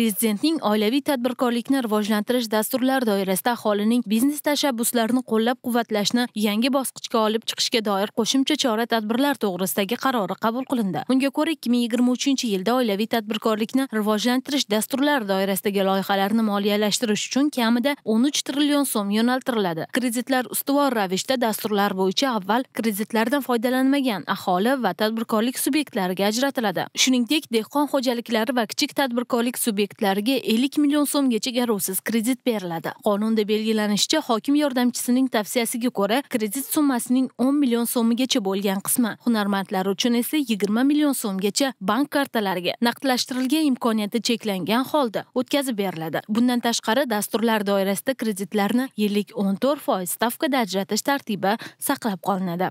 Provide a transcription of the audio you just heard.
Prezidentning oilaviy tadbirkorlikni rivojlantirish dasturlari doirasida aholining biznes tashabbuslarini qo'llab-quvvatlashni yangi bosqichga olib chiqishga doir qo'shimcha chora-tadbirlar to'g'risidagi qarori qabul qilindi. unga ko'ra ikki ming yigirma uchinchi yilda oilaviy tadbirkorlikni rivojlantirish dasturlari doirasidagi loyihalarni moliyalashtirish uchun kamida o'n uch trillion so'm yo'naltiriladi. Kreditlar ustuvor ravishda dasturlar bo'yicha avval kreditlardan foydalanmagan aholi va tadbirkorlik subyektlariga ajratiladi. Shuningdek, dehqon xo'jaliklari va kichik tadbirkorlik subyekt subyektlariga 50 million so'mgacha garovsiz kredit beriladi. Qonunda belgilanishicha, hokim yordamchisining tavsiyasiga ko'ra, kredit summasining 10 million so'migacha bo'lgan qismi, hunarmandlar uchun esa 20 million so'mgacha bank kartalariga naqdlashtirilgan imkoniyati cheklangan holda o'tkazib beriladi. Bundan tashqari, dasturlar doirasida kreditlarni yillik 14% stavkada ajratish tartibi saqlab qolinadi.